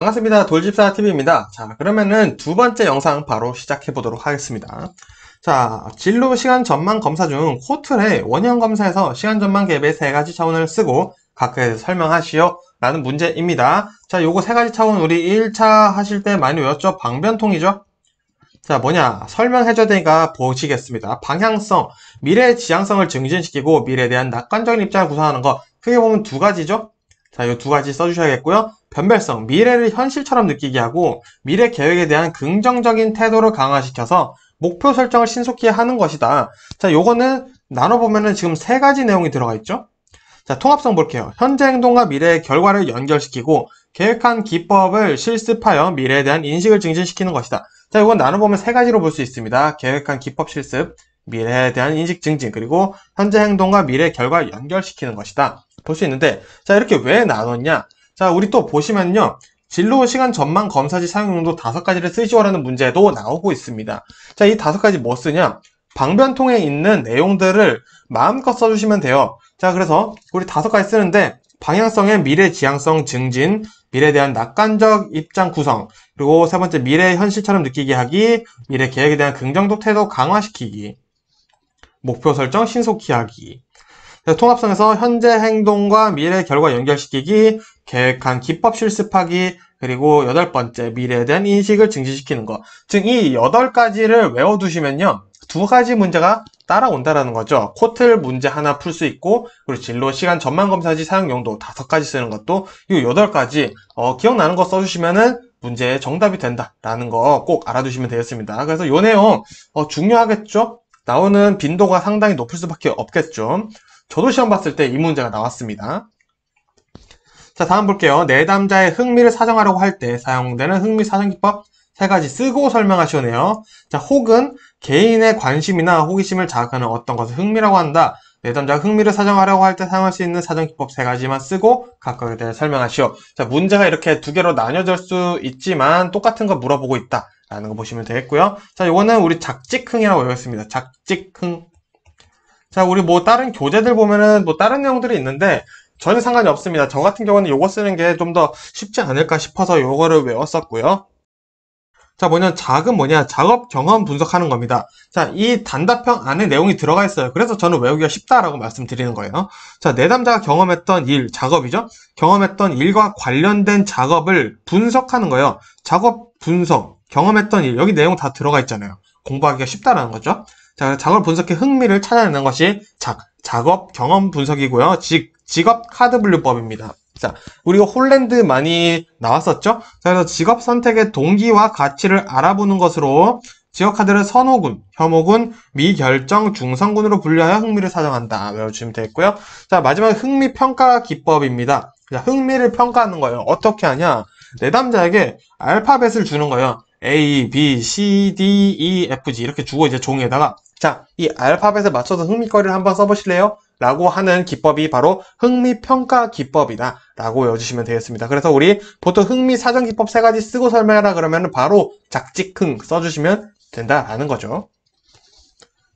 반갑습니다. 돌집사TV입니다. 자, 그러면은 두 번째 영상 바로 시작해 보도록 하겠습니다. 자, 진로 시간 전망 검사 중 코틀의 원형 검사에서 시간 전망 갭의 세 가지 차원을 쓰고 각각에 설명하시오 라는 문제입니다. 자, 요거 세 가지 차원 우리 1차 하실 때 많이 외웠죠? 방변통이죠? 자, 뭐냐? 설명해줘야 되니까 보시겠습니다. 방향성, 미래의 지향성을 증진시키고 미래에 대한 낙관적인 입장을 구사하는 것. 크게 보면 두 가지죠? 자, 이 두 가지 써주셔야겠고요. 변별성, 미래를 현실처럼 느끼게 하고 미래 계획에 대한 긍정적인 태도를 강화시켜서 목표 설정을 신속히 하는 것이다. 자, 요거는 나눠보면은 지금 세 가지 내용이 들어가 있죠. 자, 통합성 볼게요. 현재 행동과 미래의 결과를 연결시키고 계획한 기법을 실습하여 미래에 대한 인식을 증진시키는 것이다. 자, 이건 나눠보면 세 가지로 볼 수 있습니다. 계획한 기법 실습, 미래에 대한 인식 증진, 그리고 현재 행동과 미래 의 결과를 연결시키는 것이다. 볼수 있는데 자 이렇게 왜 나눴냐 자 우리 또 보시면요 진로 시간 전망 검사지 사용 용도 다섯 가지를 쓰시오라는 문제도 나오고 있습니다 자 이 다섯 가지 뭐 쓰냐 방변통에 있는 내용들을 마음껏 써주시면 돼요 자 그래서 우리 다섯 가지 쓰는데 방향성의 미래 지향성 증진 미래에 대한 낙관적 입장 구성 그리고 세 번째 미래 현실처럼 느끼게 하기 미래 계획에 대한 긍정적 태도 강화시키기 목표 설정 신속히 하기 통합성에서 현재 행동과 미래 결과 연결시키기, 계획한 기법 실습하기, 그리고 여덟 번째 미래에 대한 인식을 증진시키는 것. 즉 이 여덟 가지를 외워두시면요. 두 가지 문제가 따라온다라는 거죠. 코틀 문제 하나 풀 수 있고 그리고 진로 시간 전망 검사지 사용 용도 다섯 가지 쓰는 것도 이 여덟 가지 어, 기억나는 거 써주시면은 문제의 정답이 된다라는 거 꼭 알아두시면 되겠습니다. 그래서 이 내용 어, 중요하겠죠? 나오는 빈도가 상당히 높을 수밖에 없겠죠. 저도 시험 봤을 때 이 문제가 나왔습니다. 자 다음 볼게요. 내담자의 흥미를 사정하려고 할 때 사용되는 흥미 사정 기법 세 가지 쓰고 설명하시오네요. 자 혹은 개인의 관심이나 호기심을 자극하는 어떤 것을 흥미라고 한다. 내담자가 흥미를 사정하려고 할 때 사용할 수 있는 사정 기법 세 가지만 쓰고 각각에 대해 설명하시오. 자 문제가 이렇게 두 개로 나뉘어질 수 있지만 똑같은 거 물어보고 있다. 라는 거 보시면 되겠고요. 자, 요거는 우리 작직흥이라고 외웠습니다. 작직흥. 자, 우리 뭐 다른 교재들 보면은 뭐 다른 내용들이 있는데 전혀 상관이 없습니다. 저 같은 경우는 요거 쓰는 게 좀 더 쉽지 않을까 싶어서 요거를 외웠었고요. 자, 뭐냐, 작은 뭐냐, 작업 경험 분석하는 겁니다. 자, 이 단답형 안에 내용이 들어가 있어요. 그래서 저는 외우기가 쉽다라고 말씀드리는 거예요. 자, 내담자가 경험했던 일, 작업이죠? 경험했던 일과 관련된 작업을 분석하는 거예요. 작업 분석, 경험했던 일, 여기 내용 다 들어가 있잖아요. 공부하기가 쉽다라는 거죠. 자, 작업 분석의 흥미를 찾아내는 것이 작, 작업 경험 분석이고요. 직, 직업 카드 분류법입니다. 자, 우리가 홀랜드 많이 나왔었죠? 자, 그래서 직업 선택의 동기와 가치를 알아보는 것으로 지역 카드를 선호군, 혐오군, 미결정, 중성군으로 분류하여 흥미를 사정한다. 외워주시면 되겠고요. 자, 마지막 흥미 평가 기법입니다. 자, 흥미를 평가하는 거예요. 어떻게 하냐? 내담자에게 알파벳을 주는 거예요. A, B, C, D, E, F, G 이렇게 주고 이제 종이에다가 자, 이 알파벳에 맞춰서 흥미거리를 한번 써보실래요? 라고 하는 기법이 바로 흥미평가 기법이다 라고 외워주시면 되겠습니다 그래서 우리 보통 흥미 사전 기법 세 가지 쓰고 설명하라 그러면 바로 작직흥 써주시면 된다라는 거죠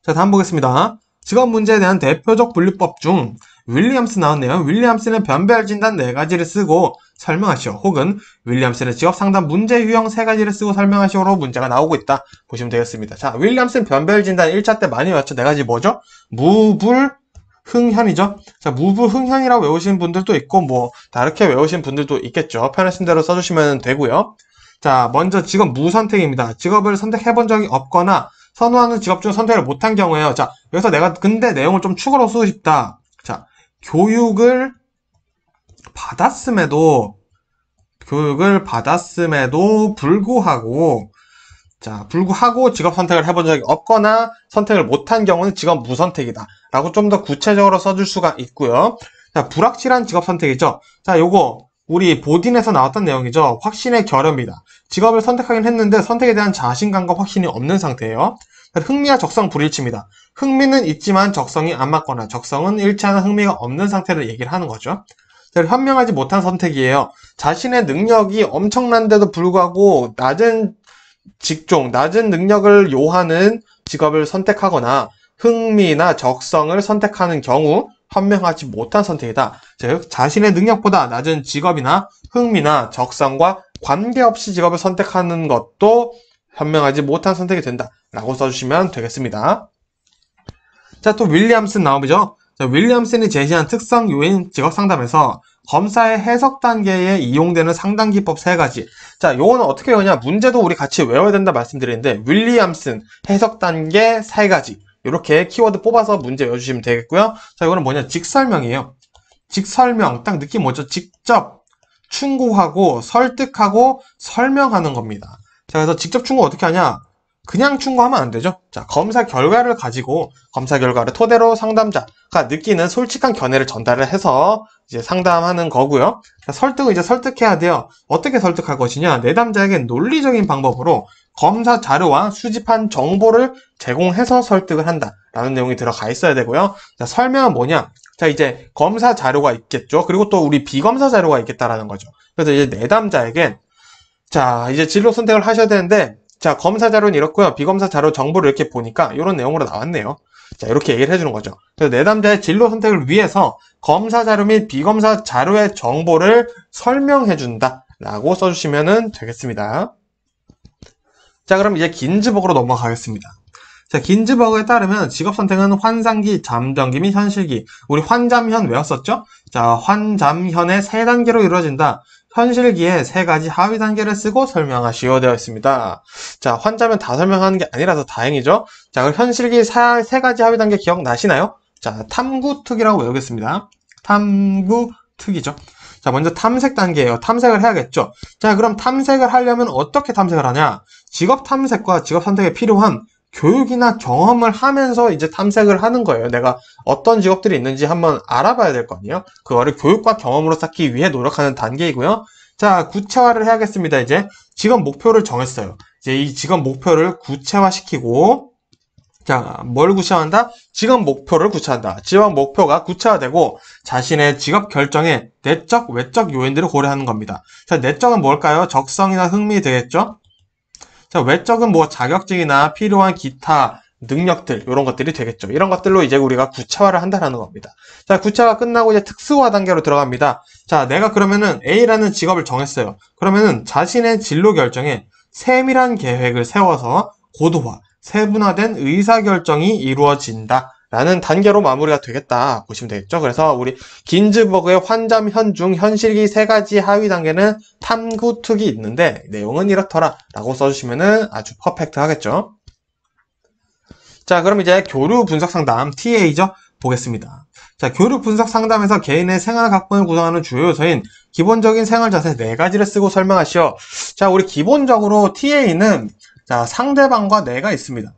자 다음 보겠습니다 직업 문제에 대한 대표적 분류법 중 윌리엄스 나왔네요 윌리엄스는 변별 진단 네 가지를 쓰고 설명하시오 혹은 윌리엄슨의 직업 상담 문제 유형 세 가지를 쓰고 설명하시오로 문제가 나오고 있다 보시면 되겠습니다. 자, 윌리엄슨 변별 진단 1차 때 많이 외웠죠. 네 가지 뭐죠? 무불 흥현이죠. 자, 무불 흥현이라고 외우신 분들도 있고 뭐 다르게 외우신 분들도 있겠죠. 편하신 대로 써주시면 되고요. 자, 먼저 직업 무선택입니다. 직업을 선택해 본 적이 없거나 선호하는 직업 중 선택을 못한 경우에요. 자, 여기서 내가 근데 내용을 좀 추가로 쓰고 싶다. 자, 교육을 받았음에도 교육을 받았음에도 불구하고 자 불구하고 직업 선택을 해본 적이 없거나 선택을 못한 경우는 직업 무선택이다 라고 좀 더 구체적으로 써줄 수가 있고요 자 불확실한 직업 선택이죠 자 요거 우리 보딘에서 나왔던 내용이죠 확신의 결여입니다 직업을 선택하긴 했는데 선택에 대한 자신감과 확신이 없는 상태예요 흥미와 적성 불일치입니다. 흥미는 있지만 적성이 안 맞거나 적성은 일치하는 흥미가 없는 상태를 얘기를 하는 거죠. 현명하지 못한 선택이에요. 자신의 능력이 엄청난데도 불구하고 낮은 직종, 낮은 능력을 요하는 직업을 선택하거나 흥미나 적성을 선택하는 경우 현명하지 못한 선택이다. 즉, 자신의 능력보다 낮은 직업이나 흥미나 적성과 관계없이 직업을 선택하는 것도 현명하지 못한 선택이 된다. 라고 써주시면 되겠습니다. 자, 또 윌리엄슨 나오죠. 윌리엄슨이 제시한 특성 요인 직업 상담에서 검사의 해석 단계에 이용되는 상담 기법 세 가지. 자, 요거는 어떻게 외우냐? 문제도 우리 같이 외워야 된다 말씀드리는데 윌리엄슨 해석 단계 세 가지. 이렇게 키워드 뽑아서 문제 외워주시면 되겠고요. 자, 이거는 뭐냐? 직설명이에요. 직설명. 딱 느낌 뭐죠? 직접 충고하고 설득하고 설명하는 겁니다. 자, 그래서 직접 충고 어떻게 하냐? 그냥 충고하면 안 되죠. 자, 검사 결과를 가지고 검사 결과를 토대로 상담자가 느끼는 솔직한 견해를 전달을 해서 이제 상담하는 거고요. 자, 설득을 이제 설득해야 돼요. 어떻게 설득할 것이냐? 내담자에게 논리적인 방법으로 검사 자료와 수집한 정보를 제공해서 설득을 한다라는 내용이 들어가 있어야 되고요. 자, 설명은 뭐냐? 자, 이제 검사 자료가 있겠죠. 그리고 또 우리 비검사 자료가 있겠다라는 거죠. 그래서 이제 내담자에겐 자, 이제 진로 선택을 하셔야 되는데 자, 검사 자료는 이렇고요. 비검사 자료 정보를 이렇게 보니까 이런 내용으로 나왔네요. 자, 이렇게 얘기를 해주는 거죠. 그래서 내담자의 진로 선택을 위해서 검사 자료 및 비검사 자료의 정보를 설명해준다. 라고 써주시면 되겠습니다. 자, 그럼 이제 긴즈버그로 넘어가겠습니다. 자, 긴즈버그에 따르면 직업 선택은 환상기, 잠정기 및 현실기. 우리 환잠현 외웠었죠? 자, 환잠현의 세 단계로 이루어진다. 현실기에 세 가지 하위 단계를 쓰고 설명하시오 되어 있습니다. 자, 환자면 다 설명하는 게 아니라서 다행이죠. 자, 그럼 현실기 세 가지 하위 단계 기억나시나요? 자, 탐구특이라고 외우겠습니다. 탐구특이죠. 자, 먼저 탐색 단계예요. 탐색을 해야겠죠. 자, 그럼 탐색을 하려면 어떻게 탐색을 하냐? 직업 탐색과 직업 선택에 필요한 교육이나 경험을 하면서 이제 탐색을 하는 거예요. 내가 어떤 직업들이 있는지 한번 알아봐야 될 거 아니에요? 그거를 교육과 경험으로 쌓기 위해 노력하는 단계이고요. 자, 구체화를 해야겠습니다. 이제 직업 목표를 정했어요. 이제 이 직업 목표를 구체화시키고 자, 뭘 구체화한다? 직업 목표를 구체화한다. 직업 목표가 구체화되고 자신의 직업 결정에 내적, 외적 요인들을 고려하는 겁니다. 자, 내적은 뭘까요? 적성이나 흥미 되겠죠? 자, 외적은 뭐 자격증이나 필요한 기타 능력들 이런 것들이 되겠죠. 이런 것들로 이제 우리가 구체화를 한다라는 겁니다. 자, 구체화 끝나고 이제 특수화 단계로 들어갑니다. 자, 내가 그러면은 A라는 직업을 정했어요. 그러면은 자신의 진로 결정에 세밀한 계획을 세워서 고도화, 세분화된 의사결정이 이루어진다. 라는 단계로 마무리가 되겠다 보시면 되겠죠. 그래서 우리 긴즈버그의 환점, 현중, 현실기 세 가지 하위 단계는 탐구, 투기 있는데 내용은 이렇더라 라고 써주시면 아주 퍼펙트 하겠죠. 자 그럼 이제 교류 분석 상담 TA죠 보겠습니다. 자 교류 분석 상담에서 개인의 생활 각본을 구성하는 주요 요소인 기본적인 생활 자세 네 가지를 쓰고 설명하시오. 자 우리 기본적으로 TA는 자 상대방과 내가 있습니다.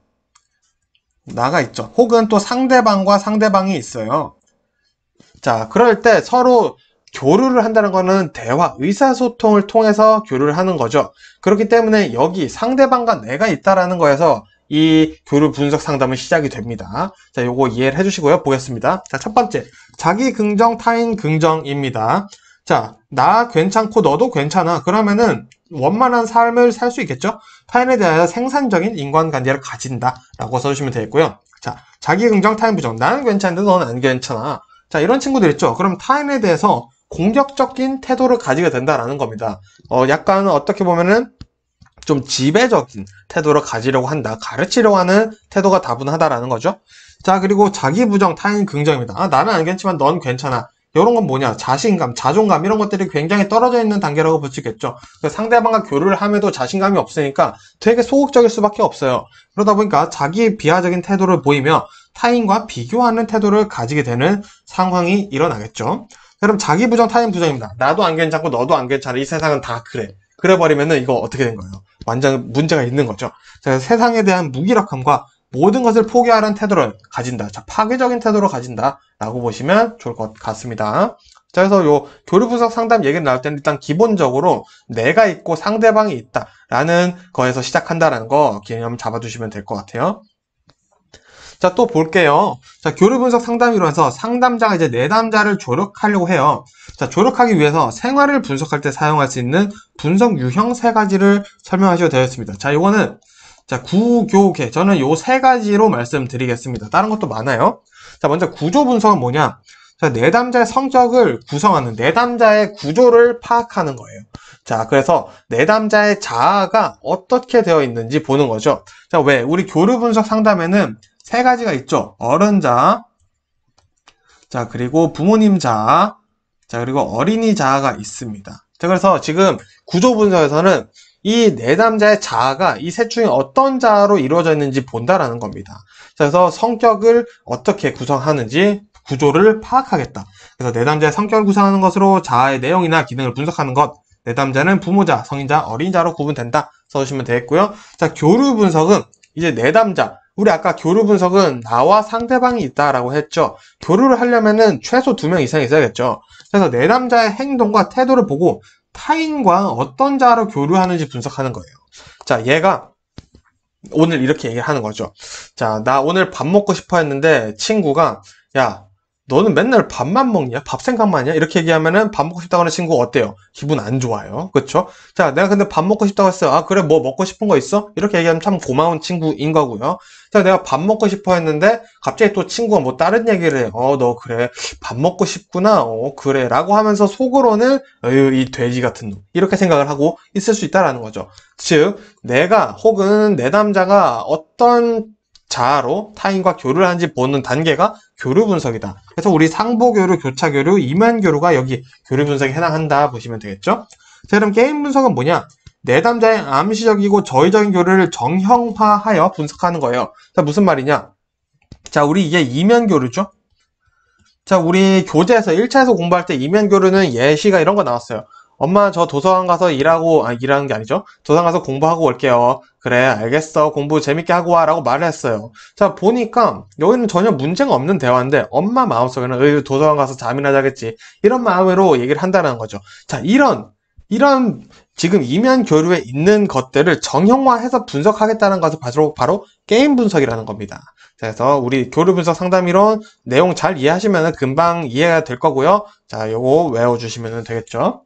나가 있죠. 혹은 또 상대방과 상대방이 있어요. 자, 그럴 때 서로 교류를 한다는 것은 대화, 의사소통을 통해서 교류를 하는 거죠. 그렇기 때문에 여기 상대방과 내가 있다라는 거에서 이 교류 분석 상담은 시작이 됩니다. 자, 요거 이해를 해주시고요. 보겠습니다. 자, 첫 번째. 자기 긍정, 타인 긍정입니다. 자, 나 괜찮고 너도 괜찮아. 그러면은 원만한 삶을 살 수 있겠죠? 타인에 대하여 생산적인 인간관계를 가진다. 라고 써주시면 되겠고요. 자, 자기 긍정, 타인 부정. 나는 괜찮은데 너는 안 괜찮아. 자, 이런 친구들 있죠? 그럼 타인에 대해서 공격적인 태도를 가지게 된다라는 겁니다. 어, 약간 어떻게 보면은 좀 지배적인 태도를 가지려고 한다. 가르치려고 하는 태도가 다분하다라는 거죠. 자, 그리고 자기 부정, 타인 긍정입니다. 아, 나는 안 괜찮지만 넌 괜찮아. 이런 건 뭐냐 자신감, 자존감 이런 것들이 굉장히 떨어져 있는 단계라고 볼 수 있겠죠. 상대방과 교류를 함에도 자신감이 없으니까 되게 소극적일 수밖에 없어요. 그러다 보니까 자기 비하적인 태도를 보이며 타인과 비교하는 태도를 가지게 되는 상황이 일어나겠죠. 그럼 자기 부정 타인 부정입니다. 나도 안 괜찮고 너도 안 괜찮아. 이 세상은 다 그래. 그래 버리면은 이거 어떻게 된 거예요? 완전 문제가 있는 거죠. 세상에 대한 무기력함과 모든 것을 포기하라는 태도를 가진다. 자, 파괴적인 태도로 가진다. 라고 보시면 좋을 것 같습니다. 자, 그래서 요 교류 분석 상담 얘기를 나올 때는 일단 기본적으로 내가 있고 상대방이 있다. 라는 거에서 시작한다라는 거 개념 잡아주시면 될 것 같아요. 자, 또 볼게요. 자, 교류 분석 상담이라서 상담자가 이제 내담자를 조력하려고 해요. 자, 조력하기 위해서 생활을 분석할 때 사용할 수 있는 분석 유형 세 가지를 설명하셔도 되겠습니다. 자, 이거는 자, 구교계. 저는 요 세 가지로 말씀드리겠습니다. 다른 것도 많아요. 자, 먼저 구조 분석은 뭐냐? 자, 내담자의 성적을 구성하는 내담자의 구조를 파악하는 거예요. 자, 그래서 내담자의 자아가 어떻게 되어 있는지 보는 거죠. 자, 왜? 우리 교류 분석 상담에는 세 가지가 있죠. 어른 자, 자, 그리고 부모님 자, 자, 그리고 어린이 자아가 있습니다. 자, 그래서 지금 구조 분석에서는 이내담자의 자아가 이 셋 중에 어떤 자아로 이루어져 있는지 본다라는 겁니다. 그래서 성격을 어떻게 구성하는지 구조를 파악하겠다. 그래서 내담자의 성격을 구성하는 것으로 자아의 내용이나 기능을 분석하는 것. 내담자는 부모자, 성인자, 어린자로 구분된다. 써주시면 되겠고요. 자, 교류 분석은 이제 내담자. 우리 아까 교류 분석은 나와 상대방이 있다라고 했죠. 교류를 하려면 최소 두 명 이상이 있어야겠죠. 그래서 내담자의 행동과 태도를 보고 타인과 어떤 자로 교류하는지 분석하는 거예요. 자, 얘가 오늘 이렇게 얘기하는 거죠. 자, 나 오늘 밥 먹고 싶어 했는데 친구가 야, 너는 맨날 밥만 먹냐? 밥 생각만 하냐? 이렇게 얘기하면은 밥 먹고 싶다고 하는 친구 어때요? 기분 안 좋아요. 그렇죠? 자, 내가 근데 밥 먹고 싶다고 했어요. 아, 그래 뭐 먹고 싶은 거 있어? 이렇게 얘기하면 참 고마운 친구인 거고요. 자, 내가 밥 먹고 싶어 했는데 갑자기 또 친구가 뭐 다른 얘기를 해. 어, 너 그래. 밥 먹고 싶구나. 어, 그래라고 하면서 속으로는 어유, 이 돼지 같은 놈. 이렇게 생각을 하고 있을 수 있다라는 거죠. 즉, 내가 혹은 내 남자가 어떤 자아로 타인과 교류를 하는지 보는 단계가 교류 분석이다. 그래서 우리 상보교류, 교차교류, 이면교류가 여기 교류 분석에 해당한다 보시면 되겠죠. 자, 그럼 게임 분석은 뭐냐? 내담자의 암시적이고 저의적인 교류를 정형화하여 분석하는 거예요. 자, 무슨 말이냐? 자, 우리 이게 이면 교류죠? 자, 우리 교재에서 1차에서 공부할 때 이면 교류는 예시가 이런 거 나왔어요. 엄마 저 도서관 가서 일하고 아 일하는 게 아니죠 도서관 가서 공부하고 올게요 그래 알겠어 공부 재밌게 하고 와 라고 말을 했어요 자 보니까 여기는 전혀 문제가 없는 대화인데 엄마 마음속에는 으 도서관 가서 잠이나 자겠지 이런 마음으로 얘기를 한다는 거죠 자 이런 이런 지금 이면 교류에 있는 것들을 정형화해서 분석하겠다는 것은 바로, 바로 게임 분석이라는 겁니다. 그래서 우리 교류 분석 상담 이론 내용 잘 이해하시면 금방 이해가 될 거고요. 자, 요거 외워주시면 되겠죠.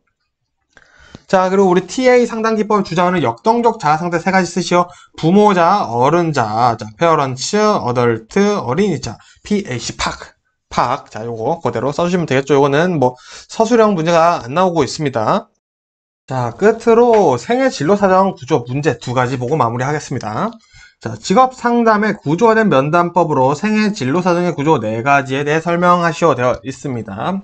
자, 그리고 우리 TA 상담기법 주장하는 역동적 자아상태 세 가지 쓰시오. 부모자, 어른자, 자, 페어런츠, 어덜트, 어린이자, PAC, 파크. 팍. 자, 요거 그대로 써주시면 되겠죠. 요거는 뭐 서술형 문제가 안 나오고 있습니다. 자, 끝으로 생애 진로 사정 구조 문제 두 가지 보고 마무리하겠습니다. 자, 직업 상담의 구조화된 면담법으로 생애 진로 사정의 구조 네 가지에 대해 설명하시오 되어 있습니다.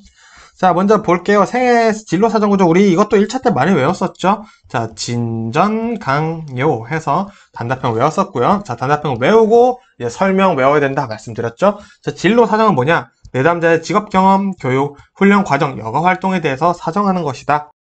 자, 먼저 볼게요. 생세 진로 사정 구조 우리 이것도 1차 때 많이 외웠었죠? 자, 진전 강요 해서 단답형 외웠었고요. 자, 단답형 외우고 이제 설명 외워야 된다 말씀드렸죠? 자, 진로 사정은 뭐냐? 내담자의 직업 경험, 교육, 훈련 과정, 여가 활동에 대해서 사정하는 것이다.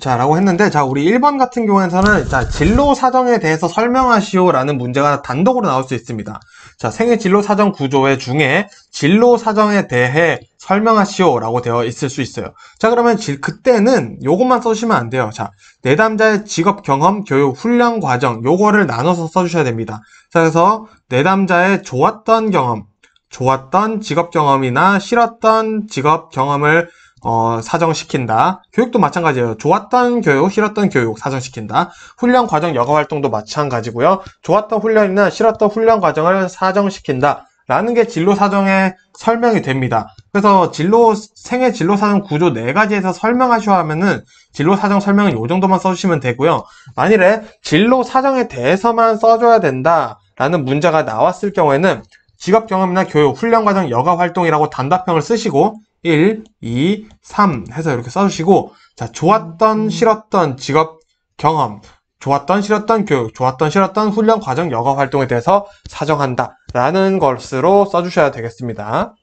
자, 라고 했는데, 자, 우리 1번 같은 경우에는, 진로 사정에 대해서 설명하시오 라는 문제가 단독으로 나올 수 있습니다. 자, 생애 진로 사정 구조의 중에 진로 사정에 대해 설명하시오라고 되어 있을 수 있어요. 자, 그러면 질, 그때는 요것만 써주시면 안 돼요. 자, 내담자의 직업 경험, 교육, 훈련 과정 요거를 나눠서 써주셔야 됩니다. 자, 그래서 내담자의 좋았던 경험, 좋았던 직업 경험이나 싫었던 직업 경험을 어, 사정시킨다. 교육도 마찬가지예요. 좋았던 교육, 싫었던 교육 사정시킨다. 훈련 과정 여가 활동도 마찬가지고요. 좋았던 훈련이나 싫었던 훈련 과정을 사정시킨다. 라는 게 진로 사정의 설명이 됩니다. 그래서 진로 생애 진로 사정 구조 네 가지에서 설명하셔 야 하면은 진로 사정 설명은 요 정도만 써주시면 되고요. 만일에 진로 사정에 대해서만 써줘야 된다라는 문제가 나왔을 경우에는 직업 경험이나 교육, 훈련 과정, 여가 활동이라고 단답형을 쓰시고 1, 2, 3 해서 이렇게 써주시고 자 좋았던, 음. 싫었던 직업 경험 좋았던, 싫었던 교육, 좋았던, 싫었던 훈련 과정 여가 활동에 대해서 사정한다 라는 것으로 써주셔야 되겠습니다.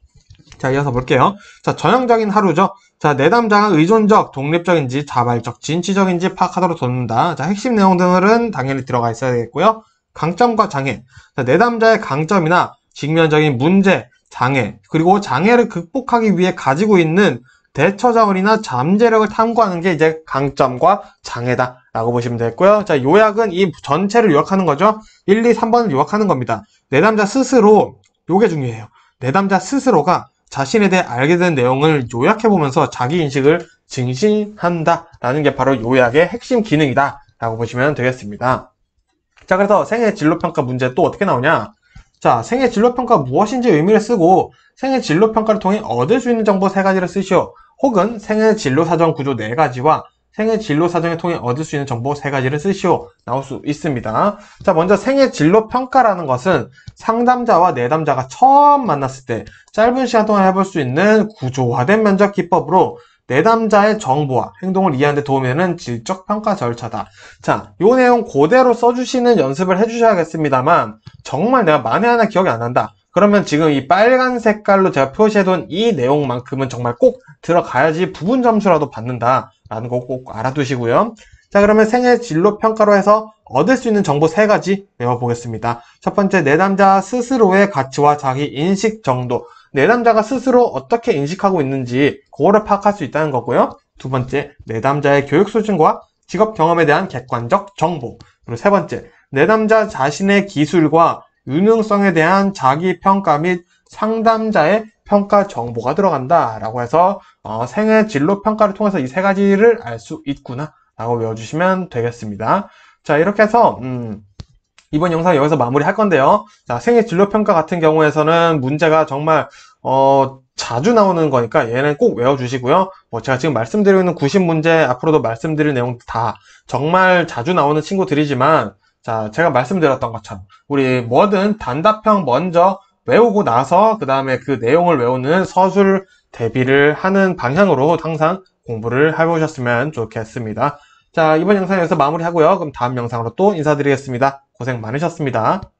자 이어서 볼게요. 자 전형적인 하루죠. 자 내담자가 의존적, 독립적인지 자발적, 진취적인지 파악하도록 돕는다. 자 핵심 내용 등은 당연히 들어가 있어야 되겠고요. 강점과 장애. 자, 내담자의 강점이나 직면적인 문제, 장애, 그리고 장애를 극복하기 위해 가지고 있는 대처 자원이나 잠재력을 탐구하는 게 이제 강점과 장애다. 라고 보시면 되겠고요. 자, 요약은 이 전체를 요약하는 거죠. 1, 2, 3번을 요약하는 겁니다. 내담자 스스로, 요게 중요해요. 내담자 스스로가 자신에 대해 알게 된 내용을 요약해보면서 자기 인식을 증신한다라는 게 바로 요약의 핵심 기능이다라고 보시면 되겠습니다. 자, 그래서 생애 진로평가 문제 또 어떻게 나오냐? 자, 생애 진로평가 무엇인지 의미를 쓰고 생애 진로평가를 통해 얻을 수 있는 정보 세가지를 쓰시오. 혹은 생애 진로사정 구조 네가지와 생애 진로사정을 통해 얻을 수 있는 정보 세가지를 쓰시오. 나올 수 있습니다. 자, 먼저 생애 진로평가라는 것은 상담자와 내담자가 처음 만났을 때 짧은 시간 동안 해볼 수 있는 구조화된 면접 기법으로 내담자의 정보와 행동을 이해하는 데 도움이 되는 질적 평가 절차다. 자, 이 내용 그대로 써주시는 연습을 해주셔야겠습니다만 정말 내가 만에 하나 기억이 안 난다. 그러면 지금 이 빨간 색깔로 제가 표시해둔 이 내용만큼은 정말 꼭 들어가야지 부분 점수라도 받는다라는 거 꼭 알아두시고요. 자 그러면 생애 진로 평가로 해서 얻을 수 있는 정보 세 가지 외워보겠습니다. 첫 번째 내담자 스스로의 가치와 자기 인식 정도 내담자가 스스로 어떻게 인식하고 있는지 그거를 파악할 수 있다는 거고요. 두 번째, 내담자의 교육 수준과 직업 경험에 대한 객관적 정보. 그리고 세 번째, 내담자 자신의 기술과 유능성에 대한 자기 평가 및 상담자의 평가 정보가 들어간다라고 해서 어, 생애 진로 평가를 통해서 이 세 가지를 알 수 있구나 라고 외워주시면 되겠습니다. 자 이렇게 해서 음, 이번 영상 여기서 마무리할 건데요. 자, 생애 진로평가 같은 경우에서는 문제가 정말 어, 자주 나오는 거니까 얘는 꼭 외워주시고요. 뭐 제가 지금 말씀드리는 90문제 앞으로도 말씀드릴 내용 다 정말 자주 나오는 친구들이지만 자 제가 말씀드렸던 것처럼 우리 뭐든 단답형 먼저 외우고 나서 그 다음에 그 내용을 외우는 서술 대비를 하는 방향으로 항상 공부를 해보셨으면 좋겠습니다. 자 이번 영상 여기서 마무리하고요. 그럼 다음 영상으로 또 인사드리겠습니다. 고생 많으셨습니다.